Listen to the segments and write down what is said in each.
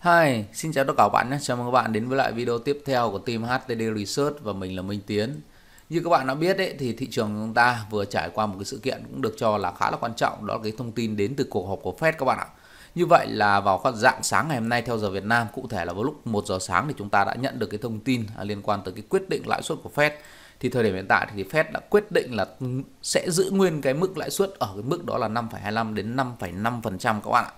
Hi, xin chào tất cả các bạn nhé. Chào mừng các bạn đến với lại video tiếp theo của team HTD Research và mình là Minh Tiến. Như các bạn đã biết đấy thì thị trường của chúng ta vừa trải qua một cái sự kiện cũng được cho là khá là quan trọng đó là cái thông tin đến từ cuộc họp của Fed các bạn ạ. Như vậy là vào các dạng sáng ngày hôm nay theo giờ Việt Nam cụ thể là vào lúc 1 giờ sáng thì chúng ta đã nhận được cái thông tin à, liên quan tới cái quyết định lãi suất của Fed. Thì thời điểm hiện tại thì Fed đã quyết định là sẽ giữ nguyên cái mức lãi suất ở cái mức đó là 5,25 đến 5,5% các bạn ạ.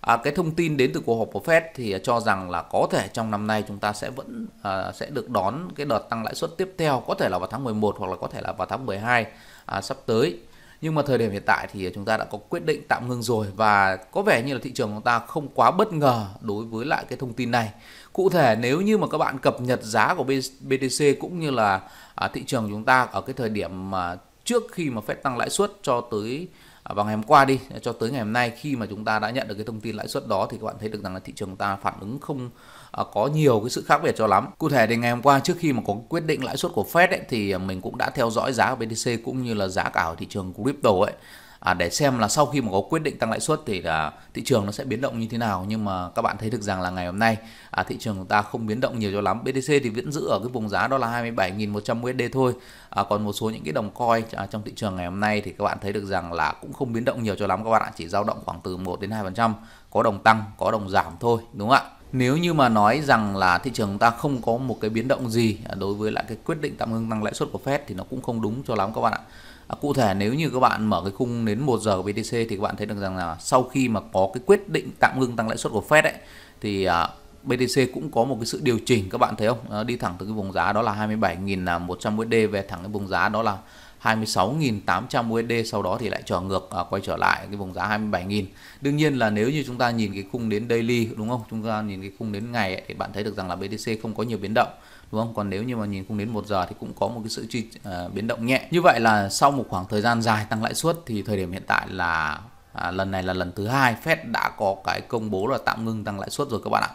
À, cái thông tin đến từ cuộc họp của Fed thì à, cho rằng là có thể trong năm nay chúng ta sẽ vẫn à, sẽ được đón cái đợt tăng lãi suất tiếp theo có thể là vào tháng 11 hoặc là có thể là vào tháng 12 à, sắp tới. Nhưng mà thời điểm hiện tại thì chúng ta đã có quyết định tạm ngưng rồi và có vẻ như là thị trường chúng ta không quá bất ngờ đối với lại cái thông tin này. Cụ thể nếu như mà các bạn cập nhật giá của BTC cũng như là à, thị trường chúng ta ở cái thời điểm mà trước khi mà Fed tăng lãi suất cho tới À, vào ngày hôm qua đi ờ, cho tới ngày hôm nay khi mà chúng ta đã nhận được cái thông tin lãi suất đó thì các bạn thấy được rằng là thị trường ta phản ứng không à, có nhiều cái sự khác biệt cho lắm. Cụ thể thì ngày hôm qua trước khi mà có quyết định lãi suất của Fed ấy, thì à, mình cũng đã theo dõi giá ở BTC cũng như là giá cả ở thị trường crypto ấy à, để xem là sau khi mà có quyết định tăng lãi suất thì là thị trường nó sẽ biến động như thế nào nhưng mà các bạn thấy được rằng là ngày hôm nay à, thị trường chúng ta không biến động nhiều cho lắm BTC thì vẫn giữ ở cái vùng giá đó là 27.100 USD thôi à, còn một số những cái đồng coi à, trong thị trường ngày hôm nay thì các bạn thấy được rằng là cũng không biến động nhiều cho lắm các bạn ạ chỉ dao động khoảng từ 1 đến 2% có đồng tăng có đồng giảm thôi đúng không ạ nếu như mà nói rằng là thị trường ta không có một cái biến động gì à, đối với lại cái quyết định tạm ngưng tăng lãi suất của Fed thì nó cũng không đúng cho lắm các bạn ạ. À, cụ thể nếu như các bạn mở cái khung đến 1 giờ của BTC thì các bạn thấy được rằng là sau khi mà có cái quyết định tạm ngưng tăng lãi suất của Fed ấy thì à, BTC cũng có một cái sự điều chỉnh các bạn thấy không? Nó đi thẳng từ cái vùng giá đó là 27.100 USD về thẳng cái vùng giá đó là 26.800 USD sau đó thì lại trở ngược à, quay trở lại cái vùng giá 27.000. Đương nhiên là nếu như chúng ta nhìn cái khung đến daily đúng không? Chúng ta nhìn cái khung đến ngày ấy, thì bạn thấy được rằng là BTC không có nhiều biến động đúng không còn nếu như mà nhìn không đến 1 giờ thì cũng có một cái sự chi, uh, à, biến động nhẹ như vậy là sau một khoảng thời gian dài tăng lãi suất thì thời điểm hiện tại là à, lần này là lần thứ hai Fed đã có cái công bố là tạm ngưng tăng lãi suất rồi các bạn ạ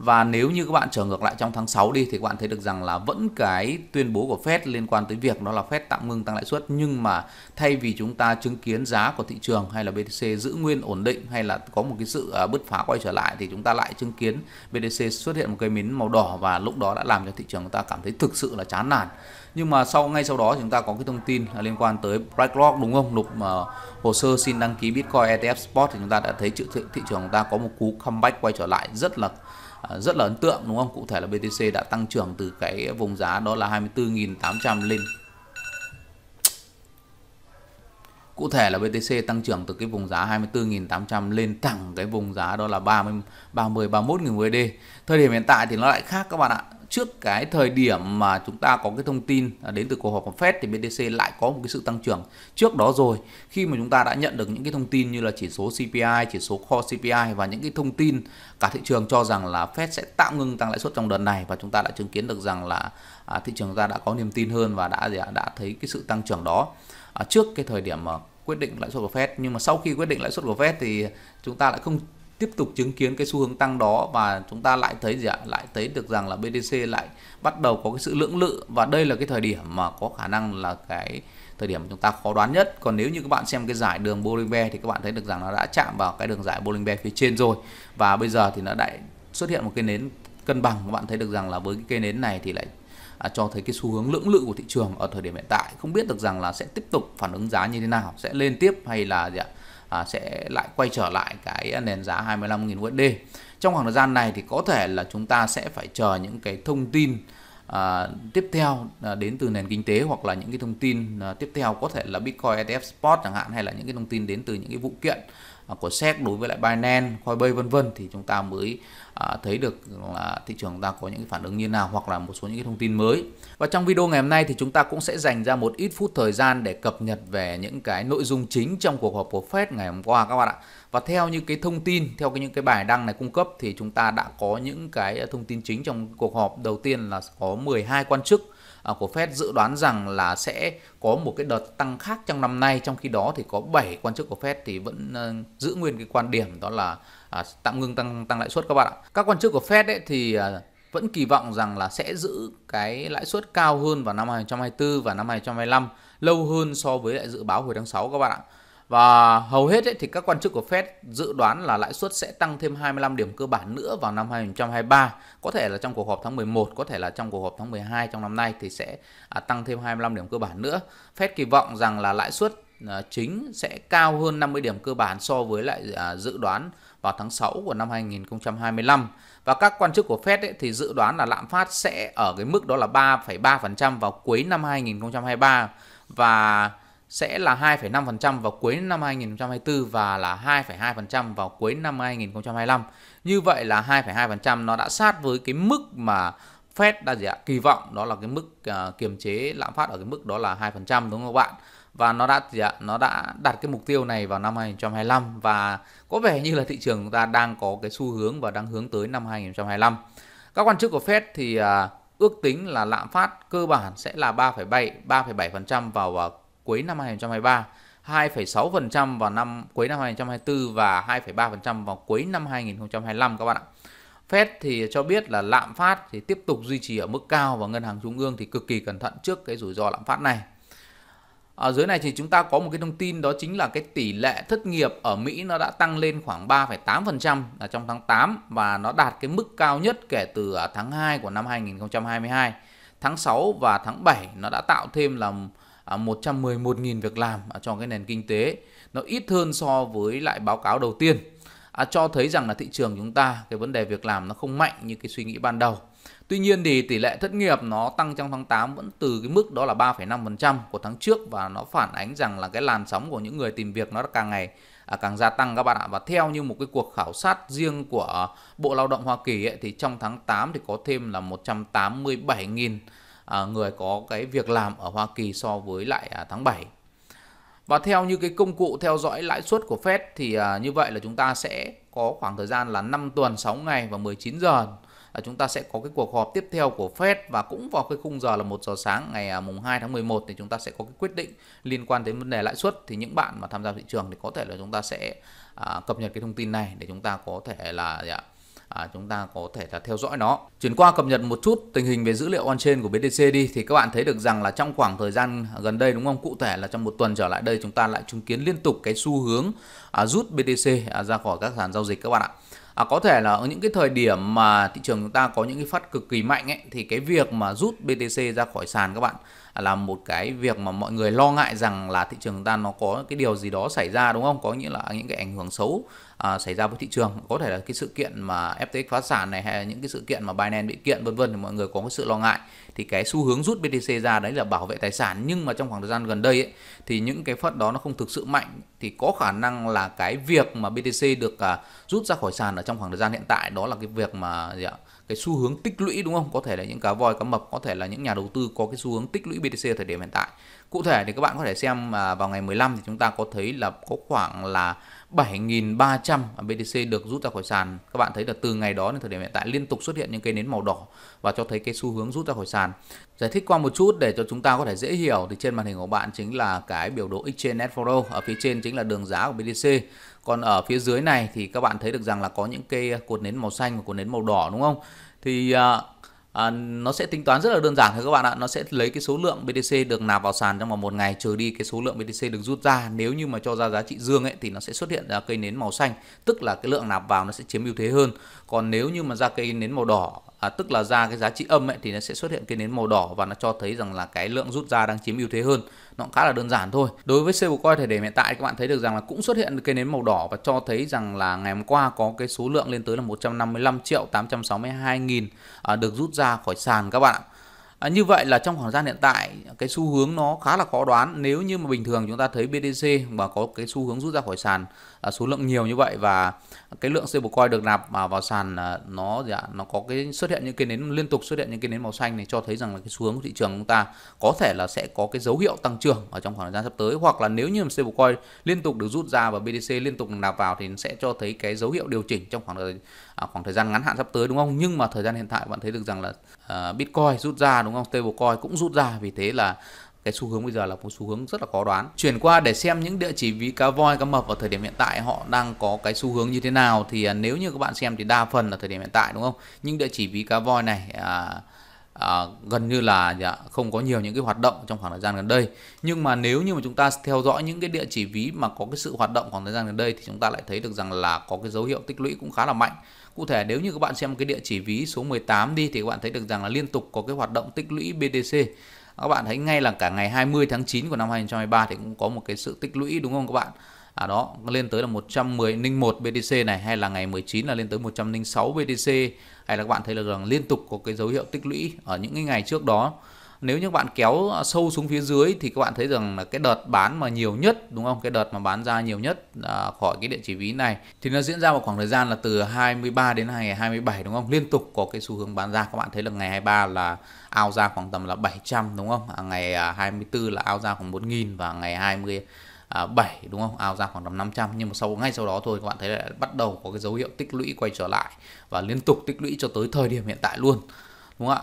và nếu như các bạn trở ngược lại trong tháng 6 đi thì các bạn thấy được rằng là vẫn cái tuyên bố của Fed liên quan tới việc đó là Fed tạm ngừng tăng lãi suất nhưng mà thay vì chúng ta chứng kiến giá của thị trường hay là BTC giữ nguyên ổn định hay là có một cái sự à, bứt phá quay trở lại thì chúng ta lại chứng kiến BTC xuất hiện một cây nến màu đỏ và lúc đó đã làm cho thị trường chúng ta cảm thấy thực sự là chán nản nhưng mà sau ngay sau đó chúng ta có cái thông tin liên quan tới BlackRock đúng không nộp ờ, hồ sơ xin đăng ký Bitcoin ETF Spot thì chúng ta đã thấy thị, thị trường chúng ta có một cú comeback quay trở lại rất là ờ, rất là ấn tượng đúng không cụ thể là BTC đã tăng trưởng từ cái vùng giá đó là 24.800 lên Cụ thể là BTC tăng trưởng từ cái vùng giá 24.800 lên thẳng cái vùng giá đó là 30 30 31.000 USD. Thời điểm hiện tại thì nó lại khác các bạn ạ. Trước cái thời điểm mà chúng ta có cái thông tin à, đến từ cuộc họp của Fed thì BTC lại có một cái sự tăng trưởng trước đó rồi. Khi mà chúng ta đã nhận được những cái thông tin như là chỉ số CPI, chỉ số Core CPI và những cái thông tin cả thị trường cho rằng là Fed sẽ tạm ngừng tăng lãi suất trong đợt này và chúng ta đã chứng kiến được rằng là à, thị trường ta đã có niềm tin hơn và đã đã thấy cái sự tăng trưởng đó. À, trước cái thời điểm mà quyết định lãi suất của Fed nhưng mà sau khi quyết định lãi suất của Fed thì chúng ta lại không tiếp tục chứng kiến cái xu hướng tăng đó và chúng ta lại thấy gì ạ lại thấy được rằng là BTC lại bắt đầu có cái sự lưỡng lự và đây là cái thời điểm mà có khả năng là cái thời điểm chúng ta khó đoán nhất còn nếu như các bạn xem cái giải đường Bollinger thì các bạn thấy được rằng nó đã chạm vào cái đường giải Bollinger phía trên rồi và bây giờ thì nó lại xuất hiện một cái nến cân bằng các bạn thấy được rằng là với cái cây nến này thì lại À, cho thấy cái xu hướng lưỡng lự của thị trường ở thời điểm hiện tại không biết được rằng là sẽ tiếp tục phản ứng giá như thế nào sẽ lên tiếp hay là gì ạ à, sẽ lại quay trở lại cái nền giá 25.000 USD trong khoảng thời gian này thì có thể là chúng ta sẽ phải chờ những cái thông tin à, tiếp theo à, đến từ nền kinh tế hoặc là những cái thông tin à, tiếp theo có thể là Bitcoin ETF Spot chẳng hạn hay là những cái thông tin đến từ những cái vụ kiện của SEC đối với lại Binance, Coinbase vân vân thì chúng ta mới à, thấy được là thị trường ta có những phản ứng như nào hoặc là một số những cái thông tin mới. Và trong video ngày hôm nay thì chúng ta cũng sẽ dành ra một ít phút thời gian để cập nhật về những cái nội dung chính trong cuộc họp của Fed ngày hôm qua các bạn ạ. Và theo như cái thông tin, theo cái những cái bài đăng này cung cấp thì chúng ta đã có những cái thông tin chính trong cuộc họp. Đầu tiên là có 12 quan chức À, của Fed dự đoán rằng là sẽ có một cái đợt tăng khác trong năm nay trong khi đó thì có 7 quan chức của Fed thì vẫn ờ, giữ nguyên cái quan điểm đó là à, tạm ngưng tăng tăng lãi suất các bạn ạ. Các quan chức của Fed ấy thì à, vẫn kỳ vọng rằng là sẽ giữ cái lãi suất cao hơn vào năm 2024 và năm 2025 lâu hơn so với lại dự báo hồi tháng 6 các bạn ạ. Và hầu hết ấy, thì các quan chức của Fed dự đoán là lãi suất sẽ tăng thêm 25 điểm cơ bản nữa vào năm 2023. Có thể là trong cuộc họp tháng 11, có thể là trong cuộc họp tháng 12 trong năm nay thì sẽ à, tăng thêm 25 điểm cơ bản nữa. Fed kỳ vọng rằng là lãi suất à, chính sẽ cao hơn 50 điểm cơ bản so với lại à, dự đoán vào tháng 6 của năm 2025 và các quan chức của Fed ấy, thì dự đoán là lạm phát sẽ ở cái mức đó là 3,3% vào cuối năm 2023 và sẽ là 2,5% vào cuối năm 2024 và là 2,2% vào cuối năm 2025. Như vậy là 2,2% nó đã sát với cái mức mà Fed đã gì ạ? kỳ vọng đó là cái mức uh, kiềm chế lạm phát ở cái mức đó là 2% đúng không các bạn? Và nó đã gì ạ? Nó đã đạt cái mục tiêu này vào năm 2025 và có vẻ như là thị trường chúng ta đang có cái xu hướng và đang hướng tới năm 2025. Các quan chức của Fed thì uh, ước tính là lạm phát cơ bản sẽ là 3,7 3,7% vào à, cuối năm 2023, 2,6% vào năm cuối năm 2024 và 2,3% vào cuối năm 2025 các bạn ạ. Fed thì cho biết là lạm phát thì tiếp tục duy trì ở mức cao và ngân hàng trung ương thì cực kỳ cẩn thận trước cái rủi ro lạm phát này. Ở dưới này thì chúng ta có một cái thông tin đó chính là cái tỷ lệ thất nghiệp ở Mỹ nó đã tăng lên khoảng 3,8% là trong tháng 8 và nó đạt cái mức cao nhất kể từ à, tháng 2 của năm 2022. Tháng 6 và tháng 7 nó đã tạo thêm là 111.000 à, việc làm à, cho cái nền kinh tế nó ít hơn so với lại báo cáo đầu tiên à, cho thấy rằng là thị trường chúng ta cái vấn đề việc làm nó không mạnh như cái suy nghĩ ban đầu Tuy nhiên thì tỷ lệ thất nghiệp nó tăng trong tháng 8 vẫn từ cái mức đó là 3,5% của tháng trước và nó phản ánh rằng là cái làn sóng của những người tìm việc nó càng ngày à, càng gia tăng các bạn ạ. Và theo như một cái cuộc khảo sát riêng của Bộ Lao động Hoa Kỳ ấy, thì trong tháng 8 thì có thêm là 187.000 À, người có cái việc làm ở Hoa Kỳ so với lại à, tháng 7. Và theo như cái công cụ theo dõi lãi suất của Fed thì à, như vậy là chúng ta sẽ có khoảng thời gian là 5 tuần 6 ngày và 19 giờ là chúng ta sẽ có cái cuộc họp tiếp theo của Fed và cũng vào cái khung giờ là 1 giờ sáng ngày mùng 2 tháng 11 thì chúng ta sẽ có cái quyết định liên quan đến vấn đề lãi suất thì những bạn mà tham gia thị trường thì có thể là chúng ta sẽ cập nhật cái thông tin này để chúng ta có thể là dạ, à, chúng ta có thể là theo dõi nó. Chuyển qua cập nhật một chút tình hình về dữ liệu on-chain của BTC đi thì các bạn thấy được rằng là trong khoảng thời gian gần đây đúng không? Cụ thể là trong một tuần trở lại đây chúng ta lại chứng kiến liên tục cái xu hướng à, rút BTC à, ra khỏi các sàn giao dịch các bạn ạ. À, có thể là ở những cái thời điểm mà thị trường chúng ta có những cái phát cực kỳ mạnh ấy, thì cái việc mà rút BTC ra khỏi sàn các bạn à, là một cái việc mà mọi người lo ngại rằng là thị trường chúng ta nó có cái điều gì đó xảy ra đúng không? Có nghĩa là những cái ảnh hưởng xấu à, xảy ra với thị trường có thể là cái sự kiện mà FTX phá sản này hay là những cái sự kiện mà Binance bị kiện vân vân thì mọi người có cái sự lo ngại thì cái xu hướng rút BTC ra đấy là bảo vệ tài sản nhưng mà trong khoảng thời gian gần đây ấy, thì những cái phát đó nó không thực sự mạnh thì có khả năng là cái việc mà BTC được à, rút ra khỏi sàn ở trong khoảng thời gian hiện tại đó là cái việc mà gì ạ? cái xu hướng tích lũy đúng không? Có thể là những cá voi cá mập, có thể là những nhà đầu tư có cái xu hướng tích lũy BTC ở thời điểm hiện tại. Cụ thể thì các bạn có thể xem à, vào ngày 15 thì chúng ta có thấy là có khoảng là 7.300 BTC được rút ra khỏi sàn. Các bạn thấy là từ ngày đó đến thời điểm hiện tại liên tục xuất hiện những cây nến màu đỏ và cho thấy cái xu hướng rút ra khỏi sàn. Giải thích qua một chút để cho chúng ta có thể dễ hiểu thì trên màn hình của bạn chính là cái biểu đồ Exchange Net Follow, ở phía trên chính là đường giá của BTC. Còn ở phía dưới này thì các bạn thấy được rằng là có những cây cột nến màu xanh và cột nến màu đỏ đúng không? Thì à, À, nó sẽ tính toán rất là đơn giản thôi các bạn ạ nó sẽ lấy cái số lượng BTC được nạp vào sàn trong vòng một ngày trừ đi cái số lượng BTC được rút ra nếu như mà cho ra giá trị dương ấy thì nó sẽ xuất hiện ra cây nến màu xanh tức là cái lượng nạp vào nó sẽ chiếm ưu thế hơn còn nếu như mà ra cây nến màu đỏ à, tức là ra cái giá trị âm ấy, thì nó sẽ xuất hiện cái nến màu đỏ và nó cho thấy rằng là cái lượng rút ra đang chiếm ưu thế hơn nó cũng khá là đơn giản thôi đối với cable coin thời điểm hiện tại các bạn thấy được rằng là cũng xuất hiện cái nến màu đỏ và cho thấy rằng là ngày hôm qua có cái số lượng lên tới là 155 triệu 862 nghìn à, được rút ra khỏi sàn các bạn ạ À, như vậy là trong khoảng gian hiện tại cái xu hướng nó khá là khó đoán nếu như mà bình thường chúng ta thấy BTC mà có cái xu hướng rút ra khỏi sàn à, số lượng nhiều như vậy và cái lượng stablecoin được nạp mà vào sàn à, nó dạ, nó có cái xuất hiện những cái nến liên tục xuất hiện những cái nến màu xanh này cho thấy rằng là cái xu hướng của thị trường chúng ta có thể là sẽ có cái dấu hiệu tăng trưởng ở trong khoảng thời gian sắp tới hoặc là nếu như mà stablecoin liên tục được rút ra và BTC liên tục được nạp vào thì sẽ cho thấy cái dấu hiệu điều chỉnh trong khoảng thời À, khoảng thời gian ngắn hạn sắp tới đúng không nhưng mà thời gian hiện tại bạn thấy được rằng là à, bitcoin rút ra đúng không stablecoin cũng rút ra vì thế là cái xu hướng bây giờ là một xu hướng rất là khó đoán chuyển qua để xem những địa chỉ ví cá voi cá mập vào thời điểm hiện tại họ đang có cái xu hướng như thế nào thì à, nếu như các bạn xem thì đa phần là thời điểm hiện tại đúng không những địa chỉ ví cá voi này à, gần như là dạ, không có nhiều những cái hoạt động trong khoảng thời gian gần đây nhưng mà nếu như mà chúng ta theo dõi những cái địa chỉ ví mà có cái sự hoạt động khoảng thời gian gần đây thì chúng ta lại thấy được rằng là có cái dấu hiệu tích lũy cũng khá là mạnh cụ thể nếu như các bạn xem cái địa chỉ ví số 18 đi thì các bạn thấy được rằng là liên tục có cái hoạt động tích lũy BTC các bạn thấy ngay là cả ngày 20 tháng 9 của năm 2023 thì cũng có một cái sự tích lũy đúng không các bạn À đó, lên tới là 110.01 BTC này hay là ngày 19 là lên tới 106 BTC hay là các bạn thấy là rằng liên tục có cái dấu hiệu tích lũy ở những cái ngày trước đó. Nếu như các bạn kéo à, sâu xuống phía dưới thì các bạn thấy rằng là cái đợt bán mà nhiều nhất đúng không? Cái đợt mà bán ra nhiều nhất à, khỏi cái địa chỉ ví này thì nó diễn ra vào khoảng thời gian là từ 23 đến ngày 27 đúng không? Liên tục có cái xu hướng bán ra. Các bạn thấy là ngày 23 là ao ra khoảng tầm là 700 đúng không? À, ngày 24 à, là ao ra khoảng 1000 và ngày 20 à, 7 đúng không ao ra khoảng tầm 500 nhưng mà sau ngay sau đó thôi các bạn thấy là bắt đầu có cái dấu hiệu tích lũy quay trở lại và liên tục tích lũy cho tới thời điểm hiện tại luôn đúng không ạ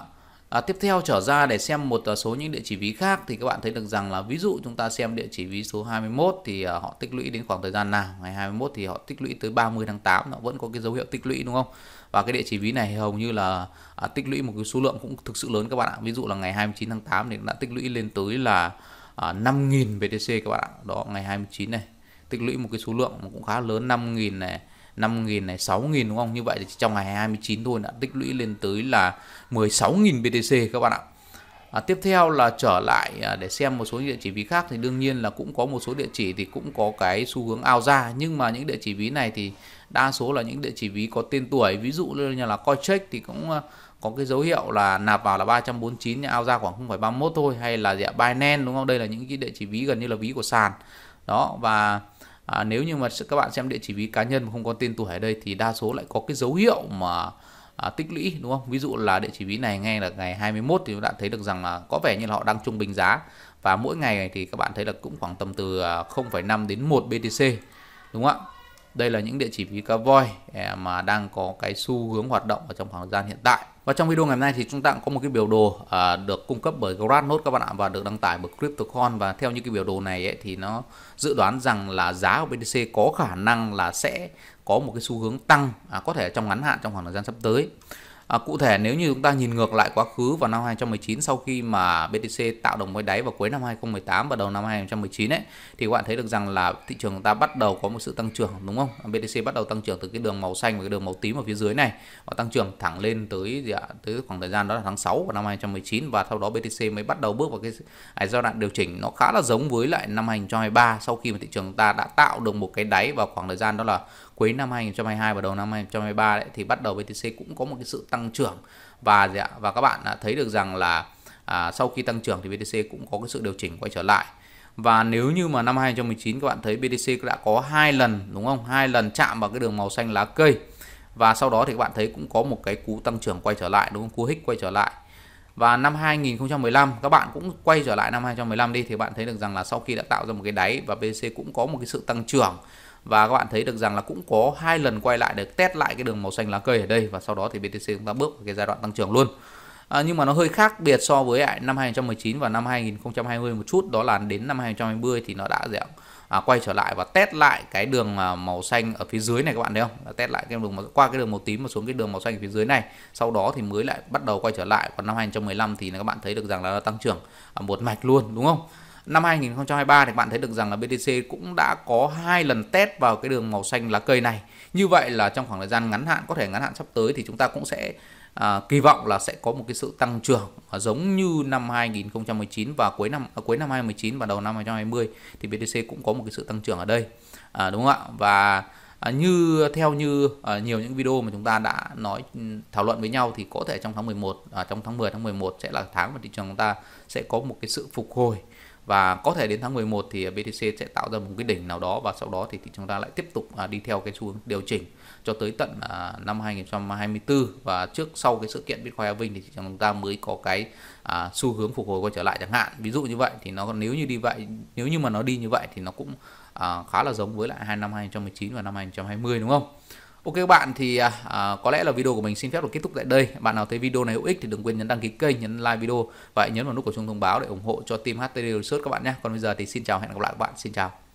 À, tiếp theo trở ra để xem một à, số những địa chỉ ví khác thì các bạn thấy được rằng là ví dụ chúng ta xem địa chỉ ví số 21 thì à, họ tích lũy đến khoảng thời gian nào ngày 21 thì họ tích lũy tới 30 tháng 8 nó vẫn có cái dấu hiệu tích lũy đúng không và cái địa chỉ ví này hầu như là à, tích lũy một cái số lượng cũng thực sự lớn các bạn ạ ví dụ là ngày 29 tháng 8 thì đã tích lũy lên tới là 5.000 à, BTC các bạn ạ đó ngày 29 này tích lũy một cái số lượng cũng khá lớn 5.000 này 5.000 này 6.000 đúng không như vậy thì trong ngày 29 thôi đã tích lũy lên tới là 16.000 BTC các bạn ạ À, tiếp theo là trở lại à, để xem một số địa chỉ ví khác thì đương nhiên là cũng có một số địa chỉ thì cũng có cái xu hướng ao ra nhưng mà những địa chỉ ví này thì đa số là những địa chỉ ví có tên tuổi ví dụ như là coi thì cũng à, có cái dấu hiệu là nạp vào là 349 nhưng ao ra khoảng 0,31 thôi hay là dạ Binance đúng không đây là những cái địa chỉ ví gần như là ví của sàn đó và à, nếu như mà các bạn xem địa chỉ ví cá nhân mà không có tên tuổi ở đây thì đa số lại có cái dấu hiệu mà à, tích lũy đúng không ví dụ là địa chỉ ví này ngay là ngày 21 thì các bạn thấy được rằng là có vẻ như là họ đang trung bình giá và mỗi ngày thì các bạn thấy là cũng khoảng tầm từ 0,5 à, đến 1 BTC đúng không ạ đây là những địa chỉ ví cá voi à, mà đang có cái xu hướng hoạt động ở trong khoảng thời gian hiện tại và trong video ngày hôm nay thì chúng ta cũng có một cái biểu đồ à, được cung cấp bởi Gradnote các bạn ạ và được đăng tải bởi CryptoCon và theo như cái biểu đồ này ấy, thì nó dự đoán rằng là giá của BTC có khả năng là sẽ có một cái xu hướng tăng à, có thể trong ngắn hạn trong khoảng thời gian sắp tới. À, cụ thể nếu như chúng ta nhìn ngược lại quá khứ vào năm 2019 sau khi mà BTC tạo đồng mới đáy vào cuối năm 2018 và đầu năm 2019 ấy thì các bạn thấy được rằng là thị trường ta bắt đầu có một sự tăng trưởng đúng không? À, BTC bắt đầu tăng trưởng từ cái đường màu xanh và cái đường màu tím ở phía dưới này và tăng trưởng thẳng lên tới dạ, tới khoảng thời gian đó là tháng 6 của năm 2019 và sau đó BTC mới bắt đầu bước vào cái à, giai đoạn điều chỉnh nó khá là giống với lại năm 2023 sau khi mà thị trường ta đã tạo được một cái đáy vào khoảng thời gian đó là cuối năm 2022 và đầu năm 2023 đấy thì bắt đầu BTC cũng có một cái sự tăng trưởng và và các bạn đã thấy được rằng là à, sau khi tăng trưởng thì BTC cũng có cái sự điều chỉnh quay trở lại và nếu như mà năm 2019 các bạn thấy BTC đã có hai lần đúng không hai lần chạm vào cái đường màu xanh lá cây và sau đó thì các bạn thấy cũng có một cái cú tăng trưởng quay trở lại đúng không cú hích quay trở lại và năm 2015 các bạn cũng quay trở lại năm 2015 đi thì bạn thấy được rằng là sau khi đã tạo ra một cái đáy và BTC cũng có một cái sự tăng trưởng và các bạn thấy được rằng là cũng có hai lần quay lại để test lại cái đường màu xanh lá cây ở đây và sau đó thì BTC chúng ta bước vào cái giai đoạn tăng trưởng luôn à, nhưng mà nó hơi khác biệt so với năm 2019 và năm 2020 một chút đó là đến năm 2020 thì nó đã dạng à, quay trở lại và test lại cái đường à, màu xanh ở phía dưới này các bạn thấy không test lại cái đường màu, qua cái đường màu tím mà xuống cái đường màu xanh ở phía dưới này sau đó thì mới lại bắt đầu quay trở lại còn năm 2015 thì các bạn thấy được rằng là nó tăng trưởng à, một mạch luôn đúng không năm 2023 thì bạn thấy được rằng là BTC cũng đã có hai lần test vào cái đường màu xanh lá cây này như vậy là trong khoảng thời gian ngắn hạn có thể ngắn hạn sắp tới thì chúng ta cũng sẽ à, kỳ vọng là sẽ có một cái sự tăng trưởng giống như năm 2019 và cuối năm à, cuối năm 2019 và đầu năm 2020 thì BTC cũng có một cái sự tăng trưởng ở đây à, đúng không ạ và à, như theo như à, nhiều những video mà chúng ta đã nói ừ, thảo luận với nhau thì có thể trong tháng 11 à, trong tháng 10 tháng 11 sẽ là tháng mà thị trường chúng ta sẽ có một cái sự phục hồi và có thể đến tháng 11 thì BTC sẽ tạo ra một cái đỉnh nào đó và sau đó thì chúng ta lại tiếp tục à, đi theo cái xu hướng điều chỉnh cho tới tận à, năm 2024 và trước sau cái sự kiện Bitcoin halving thì chúng ta mới có cái à, xu hướng phục hồi quay trở lại chẳng hạn ví dụ như vậy thì nó nếu như đi vậy nếu như mà nó đi như vậy thì nó cũng khá là giống với lại hai năm 2019 và năm 2020 đúng không? Ok các bạn thì à, à, có lẽ là video của mình xin phép được kết thúc tại đây. Bạn nào thấy video này hữu ích thì đừng quên nhấn đăng ký kênh, nhấn like video và hãy nhấn vào nút của chuông thông báo để ủng hộ cho team HTD Research các bạn nhé. Còn bây giờ thì xin chào hẹn gặp lại các bạn. Xin chào.